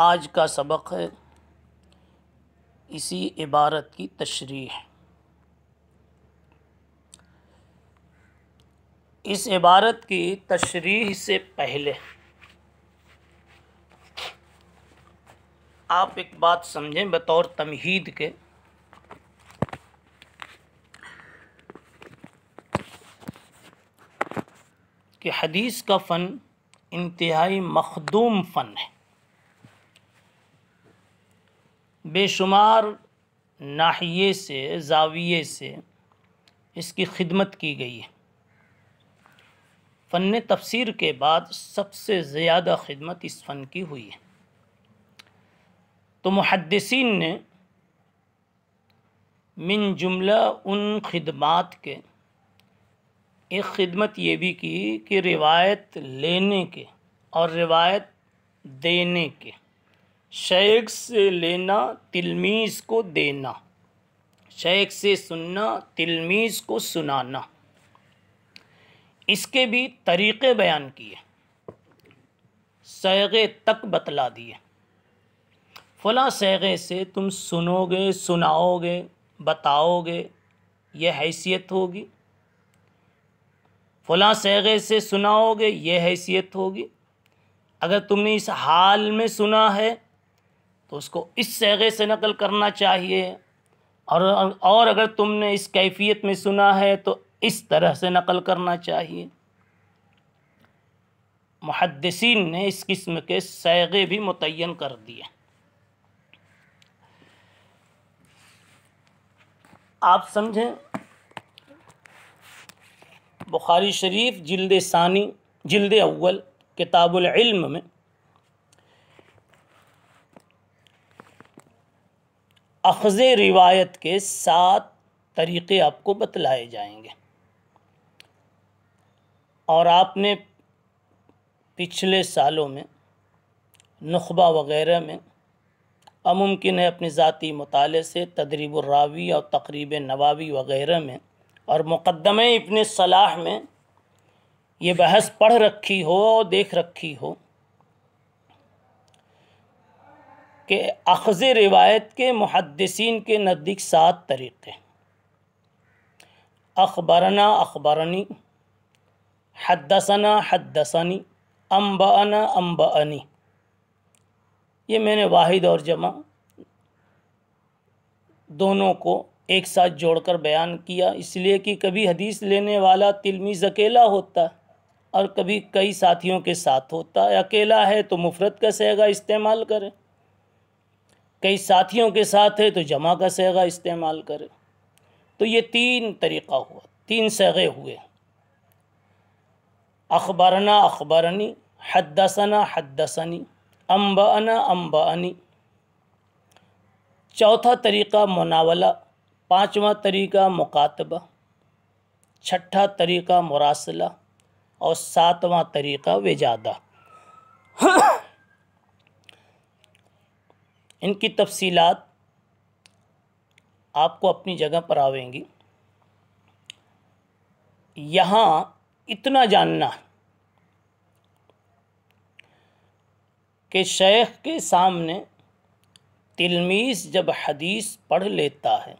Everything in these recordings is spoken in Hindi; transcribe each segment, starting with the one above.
आज का सबक है इसी इबारत की तशरी इस इबारत की तशरी से पहले आप एक बात समझें बतौर तमहीद के कि हदीस का फ़न इंतहाई मखदूम फ़न है बेशुमार नाहिए से जाविये से इसकी खिदमत की गई है फ़न तफसीर के बाद सबसे ज़्यादा खिदमत इस फ़न की हुई है तो मुहदसिन ने मिन जुमला उन खिदमत के एक खिदमत ये भी की कि रिवायत लेने के और रिवायत देने के शेख से लेना तिलमीज़ को देना शेख से सुनना तिलमीज़ को सुनाना इसके भी तरीक़े बयान किए सैगे तक बतला दिए फला सैगे से तुम सुनोगे सुनाओगे बताओगे यह हैसियत होगी फला सैगे से सुनाओगे यह हैसियत होगी अगर तुमने इस हाल में सुना है तो उसको इस सैगे से नकल करना चाहिए और और अगर तुमने इस कैफियत में सुना है तो इस तरह से नकल करना चाहिए मुहदसिन ने इस किस्म के सैगे भी मुतन कर दिए आप समझें बुखारी शरीफ जिल्द सानी जिल्द अव्वल किताबुल इल्म में अखज़ रिवायत के सात तरीक़े आपको बतलाए जाएंगे और आपने पिछले सालों में नखबा वगैरह में अमुमकिन है अपने ज़ाती मताले से तदरीब रावी और तकरीब नवावी वगैरह में और मुक़दमे इबन सलाह में ये बहस पढ़ रखी हो और देख रखी हो कि अखज़ रिवायत के मुहदसिन के नज़दीक सात तरीक़े अखबरना अखबरनी हदसना हदसनी अम्बाना अम्बानी ये मैंने वाहिद और जमा दोनों को एक साथ जोड़कर बयान किया इसलिए कि कभी हदीस लेने वाला तिलमी अकेला होता है और कभी कई साथियों के साथ होता है अकेला है तो मुफरत का सहगा इस्तेमाल करें कई साथियों के साथ है तो जमा का सहगा इस्तेमाल करें तो ये तीन तरीक़ा हुआ तीन सहगे हुए अखबरना अखबरनी हदसना हदसनी अम्बाना अम्बानी चौथा तरीक़ा मुनावला पांचवा तरीक़ा मुकातबा छठा तरीक़ा मुरासला और सातवां तरीक़ा वेजादा इनकी तफसीलात आपको अपनी जगह पर आवेंगी यहाँ इतना जानना कि शेख के सामने तिलमीज़ जब हदीस पढ़ लेता है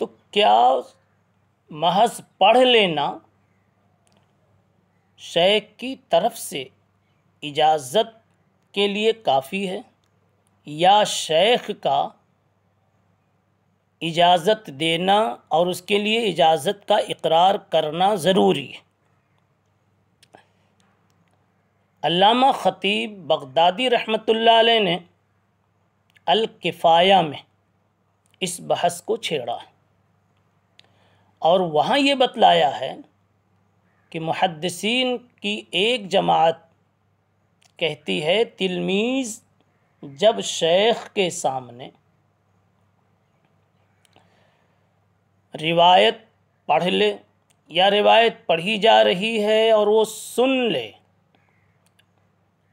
तो क्या महज पढ़ लेना शेख की तरफ से इजाज़त के लिए काफ़ी है या शेख का इजाज़त देना और उसके लिए इजाज़त का इकरार करना ज़रूरी है अल्लामा ख़तीब बगदादी रहमतुल्लाह अलैह ने किफ़ाया में इस बहस को छेड़ा है और वहाँ ये बतलाया है कि मुहदसिन की एक जमात कहती है तिलमीज़ जब शेख के सामने रिवायत पढ़ ले या रिवायत पढ़ी जा रही है और वो सुन ले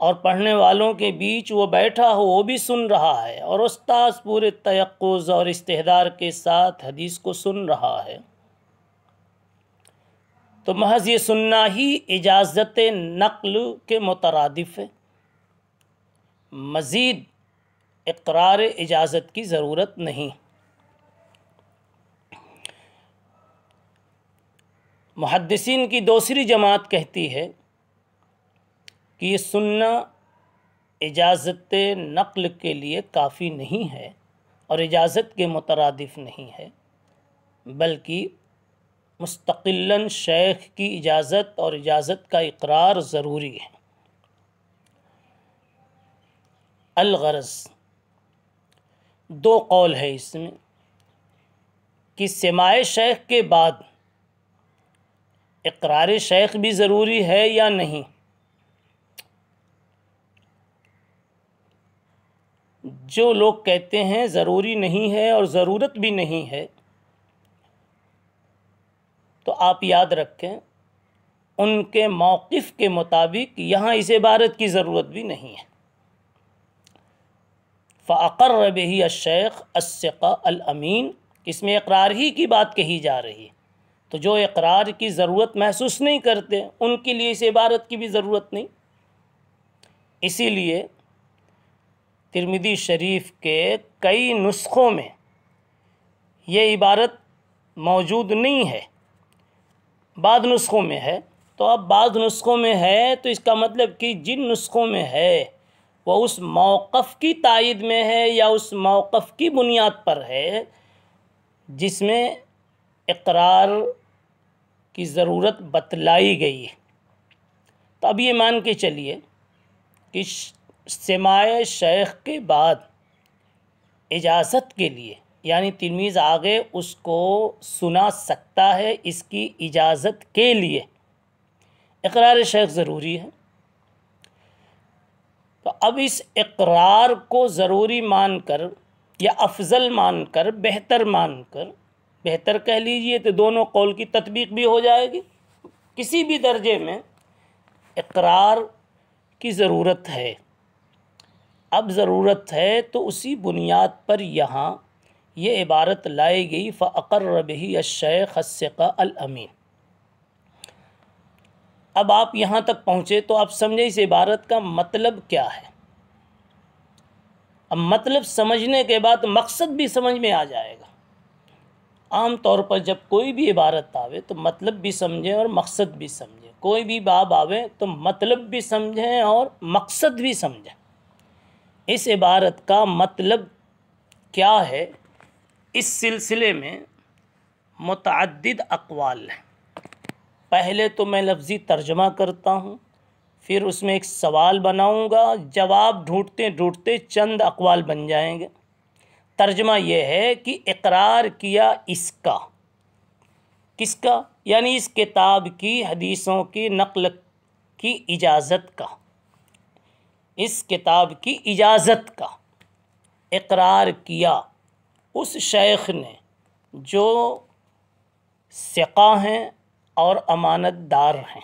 और पढ़ने वालों के बीच वो बैठा हो वो भी सुन रहा है और उस्ताद पूरे तयक़ और इस्तेदार के साथ हदीस को सुन रहा है तो महज ये सुनना ही इजाज़त नकल के मुतरदफ है मज़ीद इकरार इजाज़त की ज़रूरत नहीं मुहदसिन की दूसरी जमात कहती है कि ये सुनना इजाज़त नकल के लिए काफ़ी नहीं है और इजाज़त के मुतरदफ नहीं है बल्कि मुस्तकिल्लन शेख की इजाज़त और इजाज़त का इकरार ज़रूरी है अलगरज़ दो कौल है इसमें कि समाय शेख के बाद इकरार शेख भी ज़रूरी है या नहीं जो लोग कहते हैं ज़रूरी नहीं है और ज़रूरत भी नहीं है तो आप याद रखें उनके मौक़ के मुताबिक यहाँ इस इबारत की ज़रूरत भी नहीं है फ़ाकर रब शेख अशेख अलमीन इसमें इकरार ही की बात कही जा रही है तो जो इकरार की ज़रूरत महसूस नहीं करते उनके लिए इस इबारत की भी ज़रूरत नहीं इसीलिए तिरमिदी शरीफ के कई नुस्खों में ये इबारत मौजूद नहीं है बाद नुस्खों में है तो अब बाद नुस्खों में है तो इसका मतलब कि जिन नुस्खों में है वह उस मौक़ की तइद में है या उस मौक़ की बुनियाद पर है जिसमें इकरार की ज़रूरत बतलाई गई है तो अब ये मान के चलिए कि समाय शेख के बाद इजाज़त के लिए यानी तलमीज़ आगे उसको सुना सकता है इसकी इजाज़त के लिए इकरार शेख ज़रूरी है तो अब इस इकरार को ज़रूरी मानकर या अफजल मानकर बेहतर मानकर बेहतर कह लीजिए तो दोनों कौल की तत्बीक भी हो जाएगी किसी भी दर्जे में इकरार की ज़रूरत है अब ज़रूरत है तो उसी बुनियाद पर यहाँ ये इबारत लाई गई फ़र बही अशेख हस्का अमीन अब आप यहाँ तक पहुँचे तो आप समझे इस इबारत का मतलब क्या है अब मतलब समझने के बाद मकसद भी समझ में आ जाएगा आम तौर पर जब कोई भी इबारत आवे तो मतलब भी समझें और मकसद भी समझें कोई भी बाब आवे तो मतलब भी समझें और मकसद भी समझें इस इबारत का मतलब क्या है इस सिलसिले में मतद अकवाल हैं पहले तो मैं लफ्ज़ी तर्जमा करता हूँ फिर उसमें एक सवाल बनाऊँगा जवाब ढूंढते ढूंढते चंद अकवाल बन जाएंगे तर्जमा यह है कि इकरार किया इसका किसका यानी इस किताब की हदीसों की नकल की इजाज़त का इस किताब की इजाज़त का इकरार किया उस शेख ने जो सिका हैं और अमानतदार हैं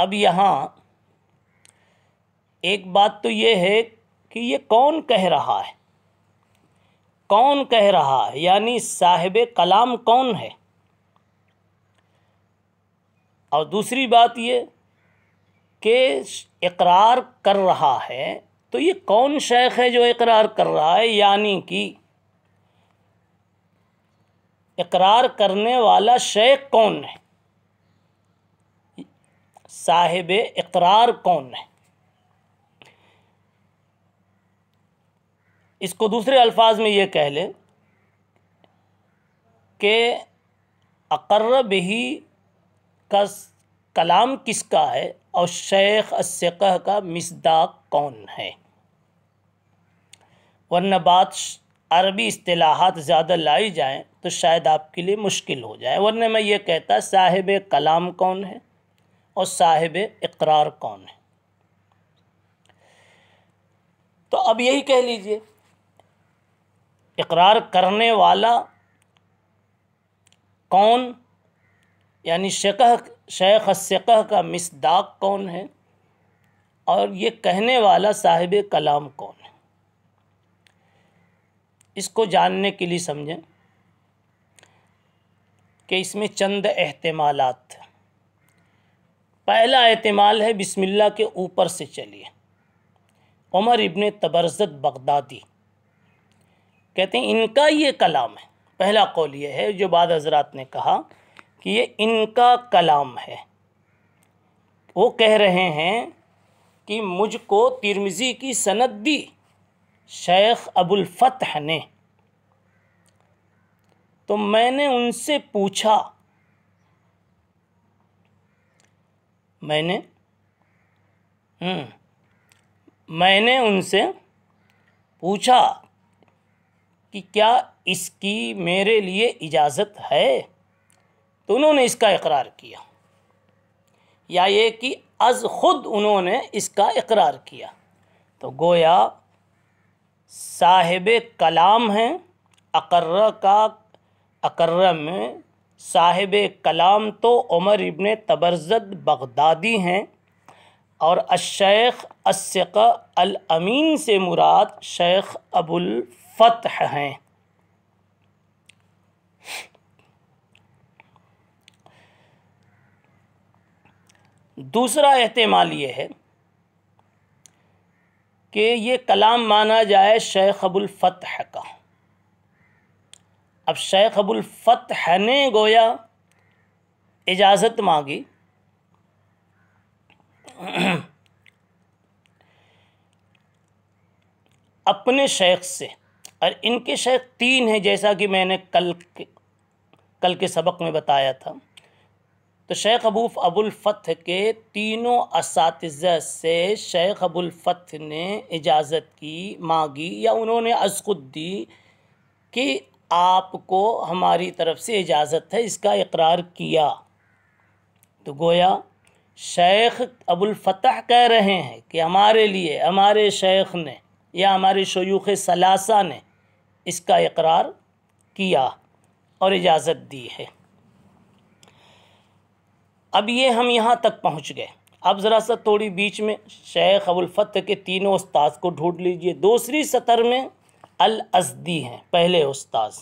अब यहाँ एक बात तो ये है कि ये कौन कह रहा है कौन कह रहा है यानी साहिब कलाम कौन है और दूसरी बात ये कि इकरार कर रहा है तो ये कौन शेख है जो इकरार कर रहा है यानी कि इकरार करने वाला शेख कौन है साहिब इकरार कौन है इसको दूसरे अल्फाज में ये कह लें कि अकर ही का कलाम किसका है और शेख असक़ह का मिसदाक कौन है वरना बात अरबी अतलाहत ज़्यादा लाई जाएँ तो शायद आपके लिए मुश्किल हो जाए वरना मैं ये कहता साहिब कलाम कौन है और साहिब इकरार कौन है तो अब यही कह लीजिए इकरार करने वाला कौन यानी शेख शेख शेख का मिसदाक कौन है और ये कहने वाला साहिब कलाम कौन है इसको जानने के लिए समझें कि इसमें चंद अहतमालत पहला अहतमाल है बिस्मिल्लाह के ऊपर से चलिए उमर इबन तबरज़त बगदादी कहते हैं इनका ये कलाम है पहला कौल ये है जो बाद हजरात ने कहा कि ये इनका कलाम है वो कह रहे हैं कि मुझको तिरमिज़ी की सनद दी शेख फतह ने तो मैंने उनसे पूछा मैंने हम्म, मैंने उनसे पूछा कि क्या इसकी मेरे लिए इजाज़त है तो उन्होंने इसका इकरार किया या ये कि अज ख़ुद उन्होंने इसका इकरार किया तो गोया साहिब कलाम हैं अकर्र का अकर्र में साहिब कलाम तो उमर इबन तबरज़द बगदादी हैं और अशेख अस्क अल अमीन से मुराद शेख अबुल फ़तह हैं दूसरा अहतमाल ये है कि ये कलाम माना जाए शेख अबुलफ़तह का अब शेख अबुलफ़तह ने गोया इजाज़त मांगी अपने शेख से और इनके शेख तीन हैं जैसा कि मैंने कल के, कल के सबक में बताया था तो शेख अबू अबुलफ के तीनों इस से शेख अबुलफ ने इजाज़त की मांगी या उन्होंने अजुद दी कि आपको हमारी तरफ़ से इजाज़त है इसका इकरार किया तो गोया शेख अबुलफ़तह कह रहे हैं कि हमारे लिए हमारे शेख ने या हमारे शयूख सलासा ने इसका इकरार किया और इजाज़त दी है अब ये हम यहाँ तक पहुँच गए अब ज़रा सा थोड़ी बीच में शेख अबुलफ़त के तीनों उस्ताद को ढूंढ लीजिए दूसरी सतर में अल असदी हैं पहले उस्ताद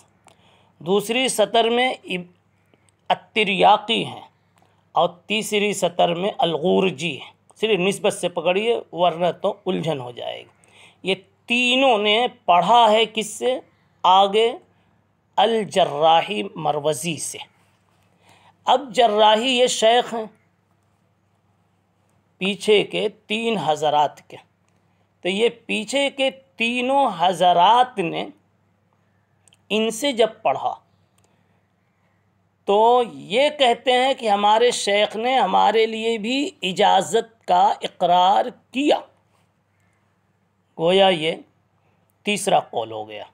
दूसरी सतर में अतरियाकी हैं और तीसरी सतर में अलगूरजी हैं सिर्फ नस्बत से पकड़िए वरना तो उलझन हो जाएगी ये तीनों ने पढ़ा है किससे आगे अलजर्राही मरवज़ी से अब जर्राही ये शेख हैं पीछे के तीन हज़रात के तो ये पीछे के तीनों हज़रात ने इनसे जब पढ़ा तो ये कहते हैं कि हमारे शेख ने हमारे लिए भी इजाज़त का इकरार किया गोया ये तीसरा कौल हो गया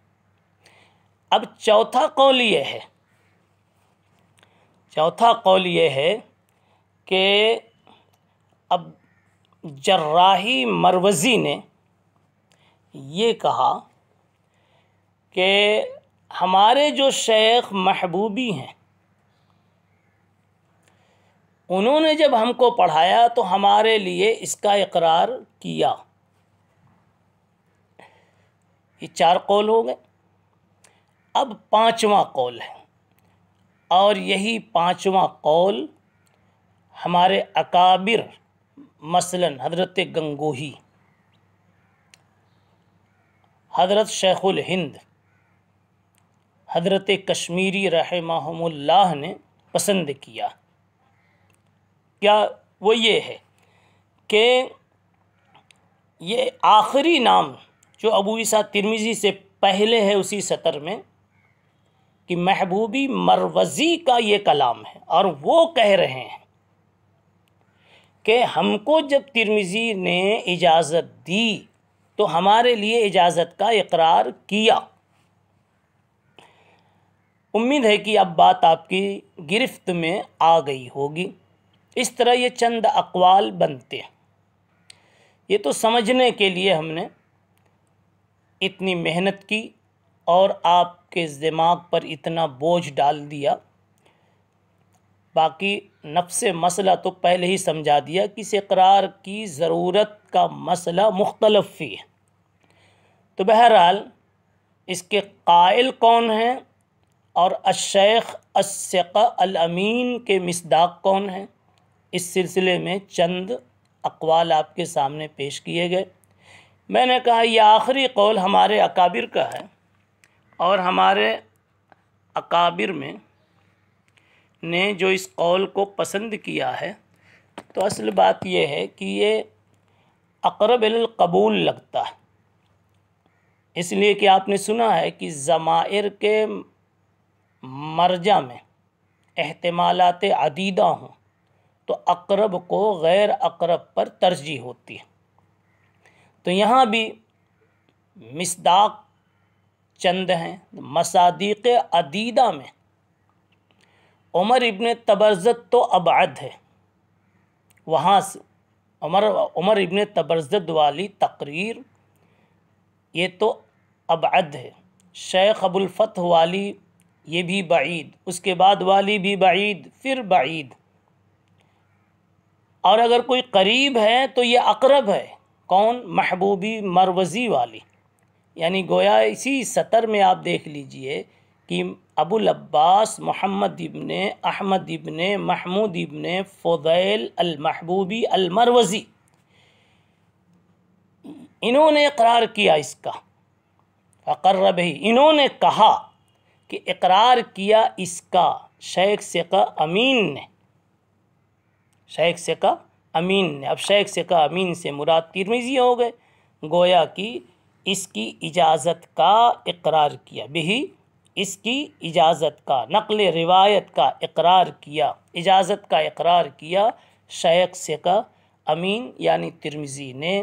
अब चौथा कौल ये है चौथा कौल ये है कि अब जर्राही मरवज़ी ने ये कहा कि हमारे जो शेख महबूबी हैं उन्होंने जब हमको पढ़ाया तो हमारे लिए इसका इकरार किया ये चार कौल हो गए अब पांचवा कौल है और यही पाँचवा कौल हमारे अकाबिर मसलन हज़रत गंगोही हज़रत शेखुल हिंद हज़रत कश्मीरी रहमहुल्लाह ने पसंद किया क्या वो ये है कि ये आखिरी नाम जो अबू ईसा तिरमिज़ी से पहले है उसी सतर में कि महबूबी मरवज़ी का ये कलाम है और वो कह रहे हैं कि हमको जब तिरमिज़ी ने इजाज़त दी तो हमारे लिए इजाज़त का इकरार किया उम्मीद है कि अब बात आपकी गिरफ्त में आ गई होगी इस तरह ये चंद अकवाल बनते हैं ये तो समझने के लिए हमने इतनी मेहनत की और आपके दिमाग पर इतना बोझ डाल दिया बाकी नफ्स मसला तो पहले ही समझा दिया कि इस इकरार की ज़रूरत का मसला मुख्तलफ है तो बहरहाल इसके कायल कौन हैं और अशेख अलअमीन के मसदाक कौन हैं इस सिलसिले में चंद अकवाल आपके सामने पेश किए गए मैंने कहा यह आखिरी कौल हमारे अकाबिर का है और हमारे अकाबिर में ने जो इस कौल को पसंद किया है तो असल बात यह है कि ये अकरब कबूल लगता है इसलिए कि आपने सुना है कि ज़मायर के मर्जा में अहतमालत अदीदा हों तो अकरब को गैर अकरब पर तरजीह होती है तो यहाँ भी मिसदाक चंद हैं मसादिक अदीदा में उमर इबन तबरज़त तो अबाद है वहाँ से उमर उमर इबन तबरज़त वाली तकरीर ये तो अबाद है शेख अबुलफ़त वाली ये भी बाईद उसके बाद वाली भी बाईद फिर बाईद और अगर कोई करीब है तो ये अकरब है कौन महबूबी मरवज़ी वाली यानी गोया इसी सतर में आप देख लीजिए कि अबुल अब्बास मोहम्मद इबन अहमद इबन महमूद इबन फ़ुदैल अलमहबूबी अलमरवज़ी इन्होंने इकरार किया इसका फ़कर भी इन्होंने कहा कि इकरार किया इसका शेख सेका अमीन ने शेख सेका अमीन ने अब शेख सेका अमीन से मुराद तिरमिज़ी हो गए गोया कि इसकी इजाज़त का इकरार किया बिही इसकी इजाज़त का नकल रिवायत का इकरार किया इजाज़त का इकरार किया शेख से का अमीन यानी तिरमिज़ी ने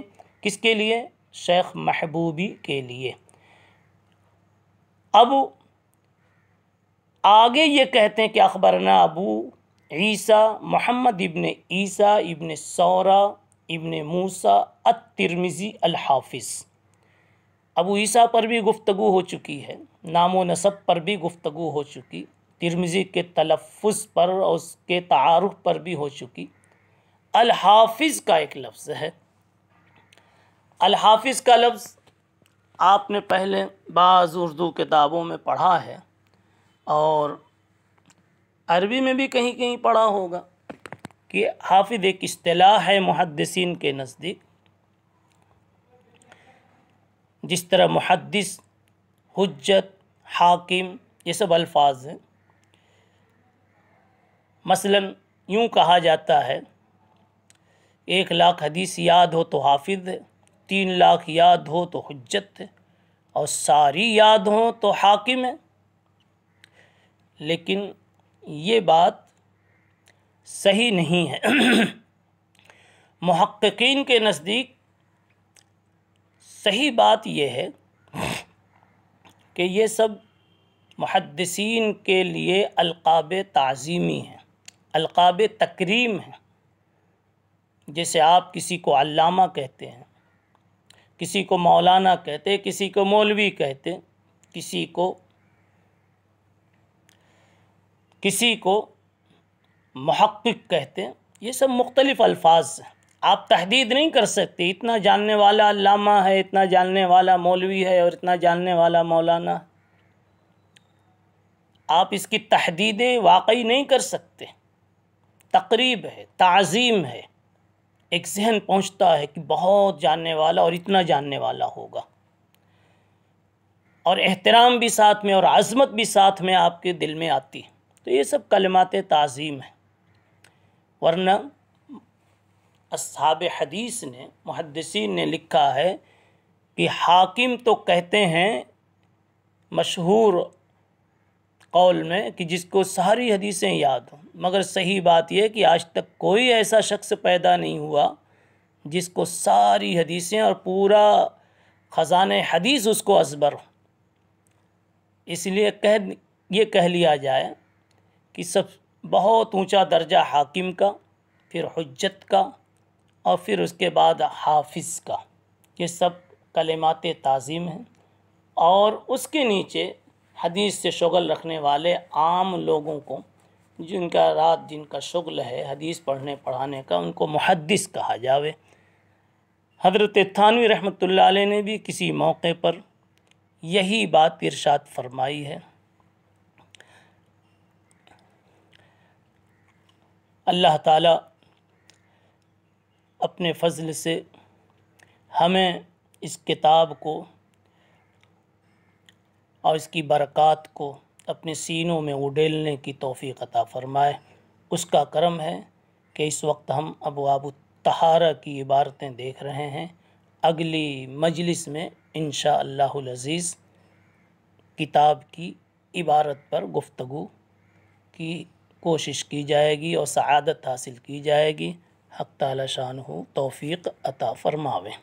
किसके लिए शेख महबूबी के लिए अब आगे ये कहते हैं कि अखबरना Abu Isa Muhammad ibn Isa ibn Sawra ibn Musa अ तिरमिज़ी अलहाफिज़ अबू ईसा पर भी गुफ्तु हो चुकी है नाम व नसब पर भी गुफ्तु हो चुकी तिरमिज़ी के तलफ़ पर और उसके तारुफ पर भी हो चुकी अलहाफिज़ का एक लफ्ज़ है अलहाफिज़ का लफ्ज़ आपने पहले बाज़ उर्दू किताबों में पढ़ा है और अरबी में भी कहीं कहीं पढ़ा होगा कि हाफिज़ एक अतलाह है मुहदसिन के नज़दीक जिस तरह मुहदस हजत हाकिम ये सब अल्फाज हैं मसलन यूँ कहा जाता है एक लाख हदीस याद हो तो हाफिज है तीन लाख याद हो तो हजत है और सारी याद हो तो हाकिम है लेकिन ये बात सही नहीं है महक्कीन के नज़दीक सही बात यह है कि ये सब मुहदसिन के लिए अलकाब तज़ीमी हैं अलकाब तक्रीम हैं जैसे आप किसी को अलामा कहते हैं किसी को मौलाना कहते किसी को मौलवी कहते किसी को किसी को महक्क कहते हैं ये सब मुख्तलिफ़ अल्फाज हैं आप तहदीद नहीं कर सकते इतना जानने वाला अल्लामा है इतना जानने वाला मौलवी है और इतना जानने वाला मौलाना आप इसकी तहदीद वाकई नहीं कर सकते तकरीब है तज़ीम है एक जहन पहुँचता है कि बहुत जानने वाला और इतना जानने वाला होगा और एहतराम भी साथ में और आज़मत भी साथ में आपके दिल में आती है तो ये सब कलमात तज़ीम है वरना अब हदीस ने मुहदसिन ने लिखा है कि हाकिम तो कहते हैं मशहूर कौल में कि जिसको सारी हदीसें याद हों मगर सही बात यह कि आज तक कोई ऐसा शख्स पैदा नहीं हुआ जिसको सारी हदीसें और पूरा ख़जान हदीस उसको असबर हो इसलिए कह ये कह लिया जाए कि सब बहुत ऊंचा दर्जा हाकिम का फिर हजत का और फिर उसके बाद हाफिज़ का ये सब कलेमात तज़ीम हैं और उसके नीचे हदीस से शगल रखने वाले आम लोगों को जिनका रात दिन का शगल है हदीस पढ़ने पढ़ाने का उनको मुहदस कहा जावे हज़रत थानवी रहमत ने भी किसी मौके पर यही बात इरशाद फरमाई है अल्लाह ताला अपने फजल से हमें इस किताब को और इसकी बरक़ात को अपने सीनों में उडेलने की तोफ़ी अता फ़रमाए उसका करम है कि इस वक्त हम अब अबवाब तहारा की इबारतें देख रहे हैं अगली मजलिस में इन अज़ीज़ किताब की इबारत पर गुफ्तु की कोशिश की जाएगी और शहादत हासिल की जाएगी हक ताला शान हो तोफ़ी अता फरमावें